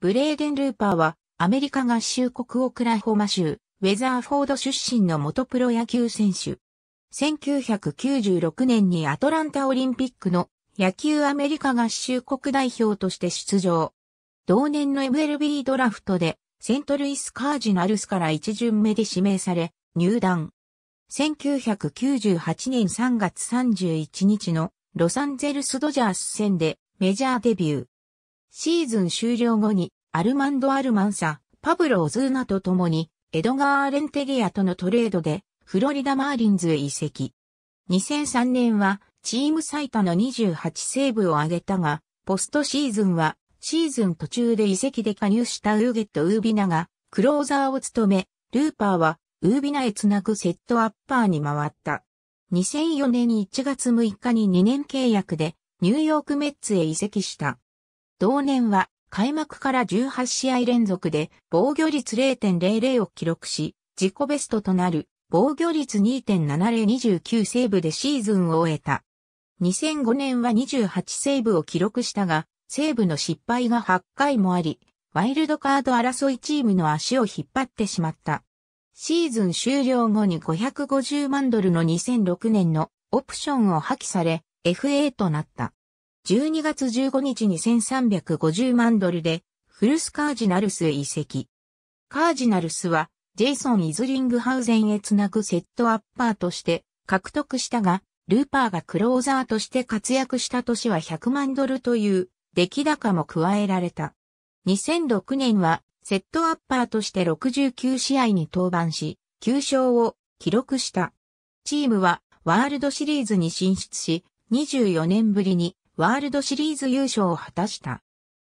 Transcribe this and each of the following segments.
ブレーデン・ルーパーは、アメリカ合衆国オクラホマ州、ウェザーフォード出身の元プロ野球選手。1996年にアトランタオリンピックの野球アメリカ合衆国代表として出場。同年の MLB ドラフトで、セントルイス・カージナルスから一巡目で指名され、入団。1998年3月31日のロサンゼルス・ドジャース戦でメジャーデビュー。シーズン終了後にアルマンド・アルマンサ、パブロ・オズーナと共に、エドガー・レンテリアとのトレードで、フロリダ・マーリンズへ移籍。2003年は、チーム最多の28セーブを挙げたが、ポストシーズンは、シーズン途中で移籍で加入したウーゲット・ウービナが、クローザーを務め、ルーパーは、ウービナへつなぐセットアッパーに回った。2004年1月6日に2年契約で、ニューヨークメッツへ移籍した。同年は、開幕から18試合連続で防御率0.00を記録し、自己ベストとなる防御率2.7029セーブでシーズンを終えた。2005年は28セーブを記録したが、セーブの失敗が8回もあり、ワイルドカード争いチームの足を引っ張ってしまった。シーズン終了後に550万ドルの2006年のオプションを破棄され、FA となった。12月15日に1350万ドルで、フルスカージナルスへ移籍。カージナルスは、ジェイソン・イズリングハウゼンへつなぐセットアッパーとして獲得したが、ルーパーがクローザーとして活躍した年は100万ドルという出来高も加えられた。2006年はセットアッパーとして69試合に登板し、9勝を記録した。チームはワールドシリーズに進出し、24年ぶりにワールドシリーズ優勝を果たした。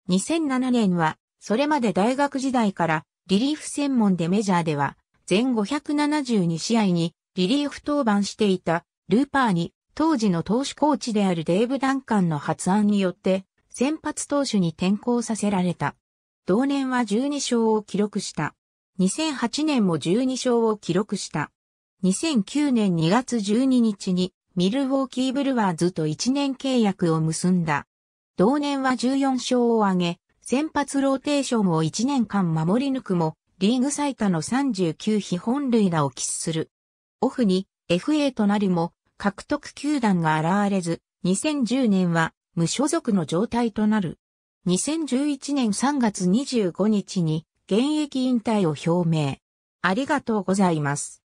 2007年は、それまで大学時代からリリーフ専門でメジャーでは、全572試合にリリーフ登板していたルーパーに当時の投手コーチであるデーブ・ダンカンの発案によって先発投手に転向させられた。同年は12勝を記録した。2008年も12勝を記録した。2009年2月12日にミルウォーキーブルワーズと1年契約を結んだ。同年は14勝を挙げ、先発ローテーションを1年間守り抜くも、リーグ最多の39被本塁打を喫する。オフに FA となりも、獲得球団が現れず、2010年は無所属の状態となる。2011年3月25日に現役引退を表明。ありがとうございます。